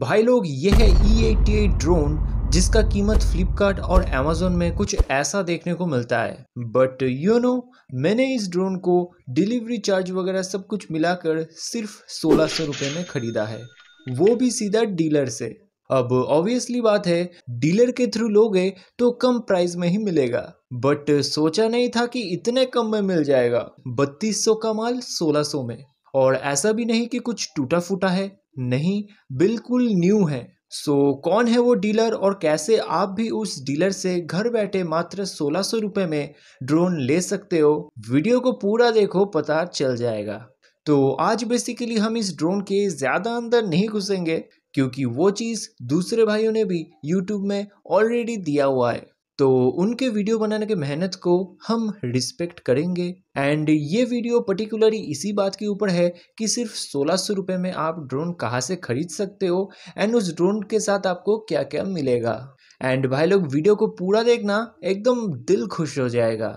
भाई लोग ये है ई ड्रोन जिसका कीमत फ्लिपकार्ट और अमेजोन में कुछ ऐसा देखने को मिलता है बट यू नो मैंने इस ड्रोन को डिलीवरी चार्ज वगैरह सब कुछ मिलाकर सिर्फ सोलह सौ रुपये में ख़रीदा है वो भी सीधा डीलर से अब ऑब्वियसली बात है डीलर के थ्रू लोगे तो कम प्राइस में ही मिलेगा बट सोचा नहीं था कि इतने कम में मिल जाएगा बत्तीस सौ का माल सोलह में और ऐसा भी नहीं कि कुछ टूटा फूटा है नहीं बिल्कुल न्यू है सो so, कौन है वो डीलर और कैसे आप भी उस डीलर से घर बैठे मात्र सोलह सौ रुपये में ड्रोन ले सकते हो वीडियो को पूरा देखो पता चल जाएगा तो आज बेसिकली हम इस ड्रोन के ज़्यादा अंदर नहीं घुसेंगे क्योंकि वो चीज़ दूसरे भाइयों ने भी यूट्यूब में ऑलरेडी दिया हुआ है तो उनके वीडियो बनाने के मेहनत को हम रिस्पेक्ट करेंगे एंड ये वीडियो पर्टिकुलरली इसी बात के ऊपर है कि सिर्फ सोलह सौ रुपये में आप ड्रोन कहाँ से खरीद सकते हो एंड उस ड्रोन के साथ आपको क्या क्या मिलेगा एंड भाई लोग वीडियो को पूरा देखना एकदम दिल खुश हो जाएगा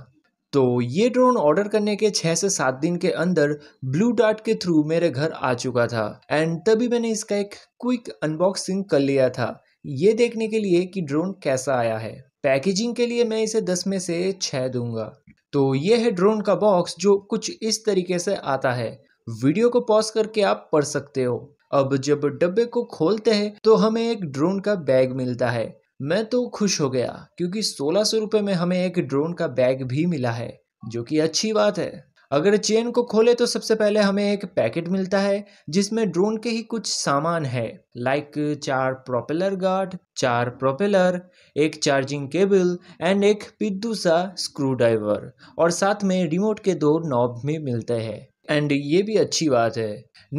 तो ये ड्रोन ऑर्डर करने के छः से सात दिन के अंदर ब्लू डार्ट के थ्रू मेरे घर आ चुका था एंड तभी मैंने इसका एक क्विक अनबॉक्सिंग कर लिया था ये देखने के लिए कि ड्रोन कैसा आया है पैकेजिंग के लिए मैं इसे दस में से छः दूंगा तो ये है ड्रोन का बॉक्स जो कुछ इस तरीके से आता है वीडियो को पॉज करके आप पढ़ सकते हो अब जब डब्बे को खोलते हैं तो हमें एक ड्रोन का बैग मिलता है मैं तो खुश हो गया क्योंकि सोलह सौ रुपये में हमें एक ड्रोन का बैग भी मिला है जो कि अच्छी बात है अगर चेन को खोले तो सबसे पहले हमें एक पैकेट मिलता है जिसमें ड्रोन के ही कुछ सामान है लाइक चार प्रोपेलर गार्ड चार प्रोपेलर एक चार्जिंग केबल एंड एक पिद्दू सा स्क्रू ड्राइवर और साथ में रिमोट के दो नॉब भी मिलते हैं एंड ये भी अच्छी बात है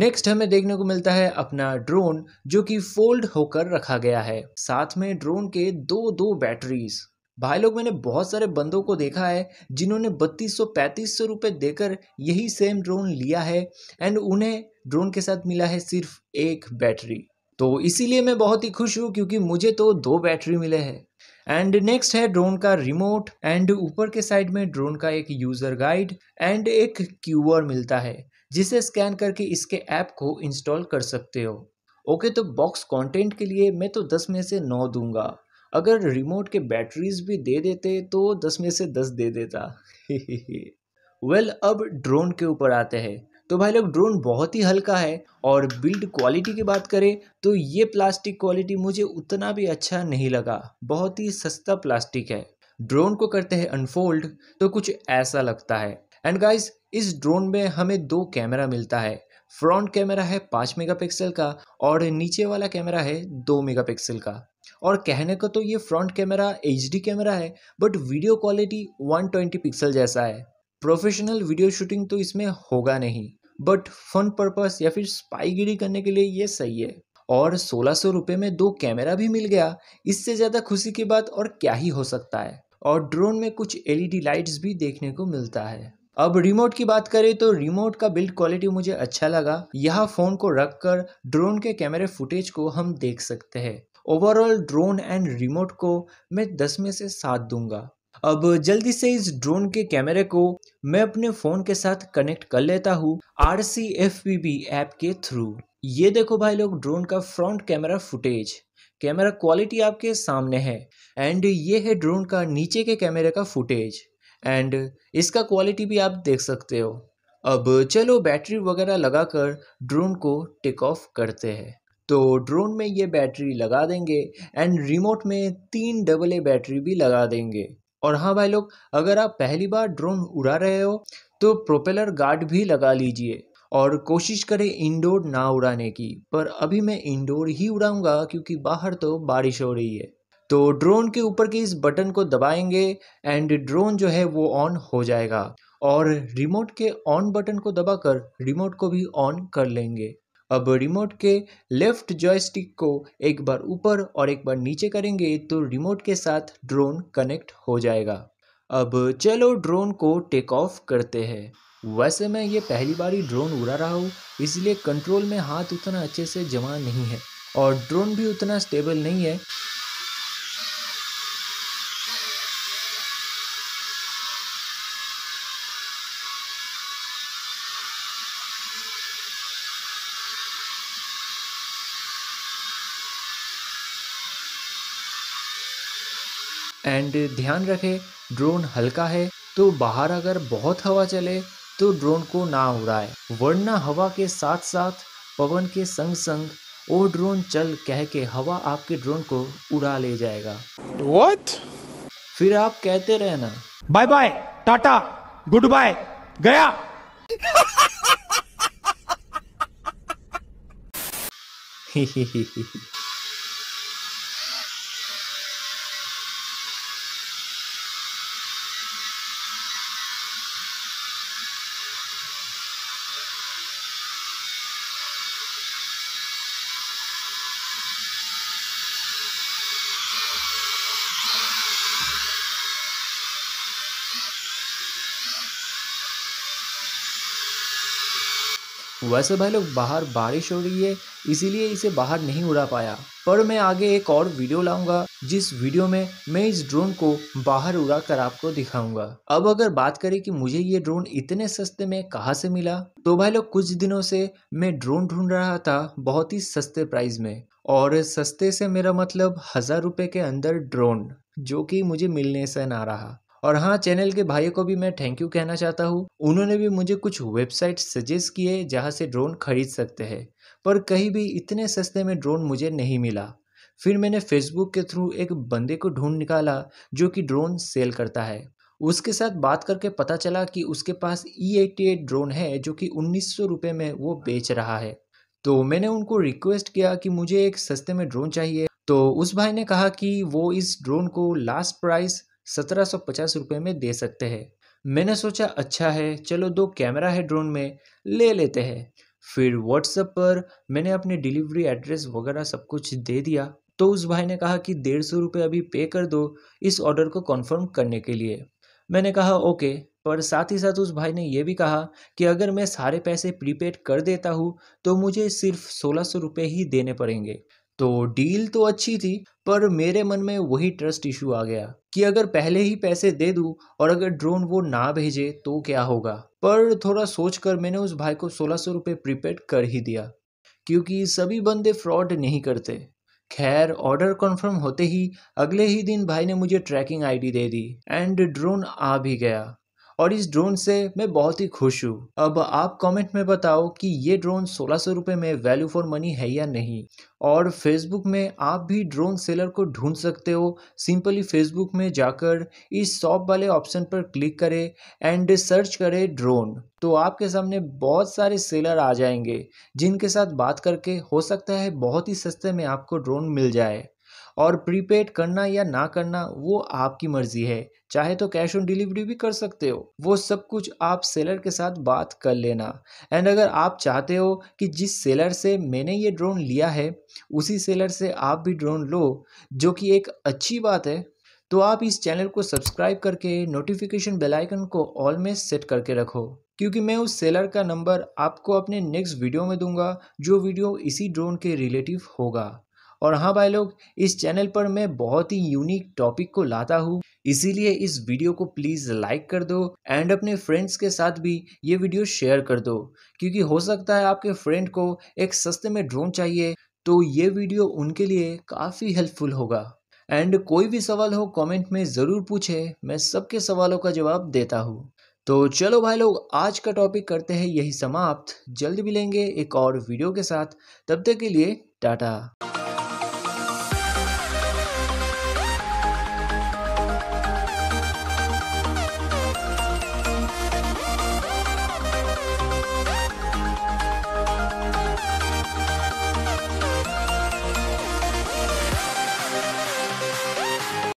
नेक्स्ट हमें देखने को मिलता है अपना ड्रोन जो कि फोल्ड होकर रखा गया है साथ में ड्रोन के दो दो बैटरीज भाई लोग मैंने बहुत सारे बंदों को देखा है जिन्होंने बत्तीस सौ पैंतीस सौ रुपये देकर यही सेम ड्रोन लिया है एंड उन्हें ड्रोन के साथ मिला है सिर्फ एक बैटरी तो इसीलिए मैं बहुत ही खुश हूँ क्योंकि मुझे तो दो बैटरी मिले हैं एंड नेक्स्ट है ड्रोन का रिमोट एंड ऊपर के साइड में ड्रोन का एक यूज़र गाइड एंड एक क्यूआर मिलता है जिसे स्कैन करके इसके ऐप को इंस्टॉल कर सकते हो ओके तो बॉक्स कंटेंट के लिए मैं तो 10 में से 9 दूंगा अगर रिमोट के बैटरीज भी दे देते तो दस में से दस दे देता वेल well, अब ड्रोन के ऊपर आते हैं तो भाई लोग ड्रोन बहुत ही हल्का है और बिल्ड क्वालिटी की बात करें तो ये प्लास्टिक क्वालिटी मुझे उतना भी अच्छा नहीं लगा बहुत ही सस्ता प्लास्टिक है ड्रोन को करते हैं अनफोल्ड तो कुछ ऐसा लगता है एंड गाइस इस ड्रोन में हमें दो कैमरा मिलता है फ्रंट कैमरा है पाँच मेगापिक्सल का और नीचे वाला कैमरा है दो मेगापिक्सल का और कहने का तो ये फ्रंट कैमरा एच कैमरा है बट वीडियो क्वालिटी 120 पिक्सल जैसा है प्रोफेशनल वीडियो शूटिंग तो इसमें होगा नहीं बट फन पर्पस या फिर स्पाईगिरी करने के लिए ये सही है और सोलह सौ में दो कैमरा भी मिल गया इससे ज़्यादा खुशी की बात और क्या ही हो सकता है और ड्रोन में कुछ एलईडी लाइट्स e भी देखने को मिलता है अब रिमोट की बात करें तो रिमोट का बिल्ड क्वालिटी मुझे अच्छा लगा यह फ़ोन को रखकर ड्रोन के कैमरे फुटेज को हम देख सकते हैं ओवरऑल ड्रोन एंड रिमोट को मैं दस में से सात दूंगा अब जल्दी से इस ड्रोन के कैमरे को मैं अपने फ़ोन के साथ कनेक्ट कर लेता हूँ R C F P B app के थ्रू ये देखो भाई लोग ड्रोन का front camera footage camera quality आपके सामने है एंड ये है ड्रोन का नीचे के कैमरे का फुटेज एंड इसका क्वालिटी भी आप देख सकते हो अब चलो बैटरी वगैरह लगाकर ड्रोन को टेक ऑफ करते हैं तो ड्रोन में ये बैटरी लगा देंगे एंड रिमोट में तीन डबल ए बैटरी भी लगा देंगे और हाँ भाई लोग अगर आप पहली बार ड्रोन उड़ा रहे हो तो प्रोपेलर गार्ड भी लगा लीजिए और कोशिश करें इंडोर ना उड़ाने की पर अभी मैं इंडोर ही उड़ाऊंगा क्योंकि बाहर तो बारिश हो रही है तो ड्रोन के ऊपर के इस बटन को दबाएंगे एंड ड्रोन जो है वो ऑन हो जाएगा और रिमोट के ऑन बटन को दबाकर रिमोट को भी ऑन कर लेंगे अब रिमोट के लेफ्ट जॉयस्टिक को एक बार ऊपर और एक बार नीचे करेंगे तो रिमोट के साथ ड्रोन कनेक्ट हो जाएगा अब चलो ड्रोन को टेक ऑफ करते हैं वैसे मैं ये पहली बार ही ड्रोन उड़ा रहा हूँ इसलिए कंट्रोल में हाथ उतना अच्छे से जमा नहीं है और ड्रोन भी उतना स्टेबल नहीं है एंड ध्यान रखें ड्रोन हल्का है तो बाहर अगर बहुत हवा चले तो ड्रोन को ना उड़ाए वरना हवा के साथ साथ पवन के संग संग ओ ड्रोन चल कह के हवा आपके ड्रोन को उड़ा ले जाएगा What? फिर आप कहते रहना bye bye tata goodbye गया ही ही ही ही वैसे भाई लोग बाहर बारिश हो रही है इसीलिए इसे बाहर नहीं उड़ा पाया पर मैं आगे एक और वीडियो लाऊंगा जिस वीडियो में मैं इस ड्रोन को बाहर उड़ा कर आपको दिखाऊंगा अब अगर बात करें कि मुझे ये ड्रोन इतने सस्ते में कहा से मिला तो भाई लोग कुछ दिनों से मैं ड्रोन ढूंढ रहा था बहुत ही सस्ते प्राइस में और सस्ते से मेरा मतलब हज़ार रुपए के अंदर ड्रोन जो कि मुझे मिलने से ना रहा और हाँ चैनल के भाइयों को भी मैं थैंक यू कहना चाहता हूँ उन्होंने भी मुझे कुछ वेबसाइट सजेस्ट किए जहाँ से ड्रोन खरीद सकते हैं पर कहीं भी इतने सस्ते में ड्रोन मुझे नहीं मिला फिर मैंने फेसबुक के थ्रू एक बंदे को ढूंढ निकाला जो कि ड्रोन सेल करता है उसके साथ बात करके पता चला कि उसके पास ई एटी एट ड्रोन है जो कि उन्नीस सौ रुपये में वो बेच रहा है तो मैंने उनको रिक्वेस्ट किया कि मुझे एक सस्ते में ड्रोन चाहिए तो उस भाई ने कहा कि वो इस ड्रोन को लास्ट प्राइस सत्रह सौ पचास रुपये में दे सकते हैं मैंने सोचा अच्छा है चलो दो कैमरा है ड्रोन में ले लेते हैं फिर व्हाट्सएप पर मैंने अपने डिलीवरी एड्रेस वगैरह सब कुछ दे दिया तो उस भाई ने कहा कि डेढ़ सौ रुपये अभी पे कर दो इस ऑर्डर को कंफर्म करने के लिए मैंने कहा ओके पर साथ ही साथ उस भाई ने यह भी कहा कि अगर मैं सारे पैसे प्रीपेड कर देता हूँ तो मुझे सिर्फ सोलह सौ रुपये ही देने पड़ेंगे तो डील तो अच्छी थी पर मेरे मन में वही ट्रस्ट इशू आ गया कि अगर पहले ही पैसे दे दूं और अगर ड्रोन वो ना भेजे तो क्या होगा पर थोड़ा सोच कर मैंने उस भाई को सोलह सौ रुपये प्रीपेड कर ही दिया क्योंकि सभी बंदे फ्रॉड नहीं करते खैर ऑर्डर कंफर्म होते ही अगले ही दिन भाई ने मुझे ट्रैकिंग आईडी दे दी एंड ड्रोन आ भी गया और इस ड्रोन से मैं बहुत ही खुश हूँ अब आप कमेंट में बताओ कि ये ड्रोन सोलह सौ रुपये में वैल्यू फॉर मनी है या नहीं और फेसबुक में आप भी ड्रोन सेलर को ढूंढ सकते हो सिंपली फेसबुक में जाकर इस शॉप वाले ऑप्शन पर क्लिक करें एंड सर्च करें ड्रोन तो आपके सामने बहुत सारे सेलर आ जाएंगे जिनके साथ बात करके हो सकता है बहुत ही सस्ते में आपको ड्रोन मिल जाए और प्रीपेड करना या ना करना वो आपकी मर्जी है चाहे तो कैश ऑन डिलीवरी भी कर सकते हो वो सब कुछ आप सेलर के साथ बात कर लेना एंड अगर आप चाहते हो कि जिस सेलर से मैंने ये ड्रोन लिया है उसी सेलर से आप भी ड्रोन लो जो कि एक अच्छी बात है तो आप इस चैनल को सब्सक्राइब करके नोटिफिकेशन बेल आइकन को ऑल में सेट करके रखो क्योंकि मैं उस सेलर का नंबर आपको अपने नेक्स्ट वीडियो में दूंगा जो वीडियो इसी ड्रोन के रिलेटिव होगा और हाँ भाई लोग इस चैनल पर मैं बहुत ही यूनिक टॉपिक को लाता हूँ इसीलिए इस वीडियो को प्लीज़ लाइक कर दो एंड अपने फ्रेंड्स के साथ भी ये वीडियो शेयर कर दो क्योंकि हो सकता है आपके फ्रेंड को एक सस्ते में ड्रोन चाहिए तो ये वीडियो उनके लिए काफ़ी हेल्पफुल होगा एंड कोई भी सवाल हो कमेंट में ज़रूर पूछे मैं सबके सवालों का जवाब देता हूँ तो चलो भाई लोग आज का टॉपिक करते हैं यही समाप्त जल्द मिलेंगे एक और वीडियो के साथ तब तक के लिए टाटा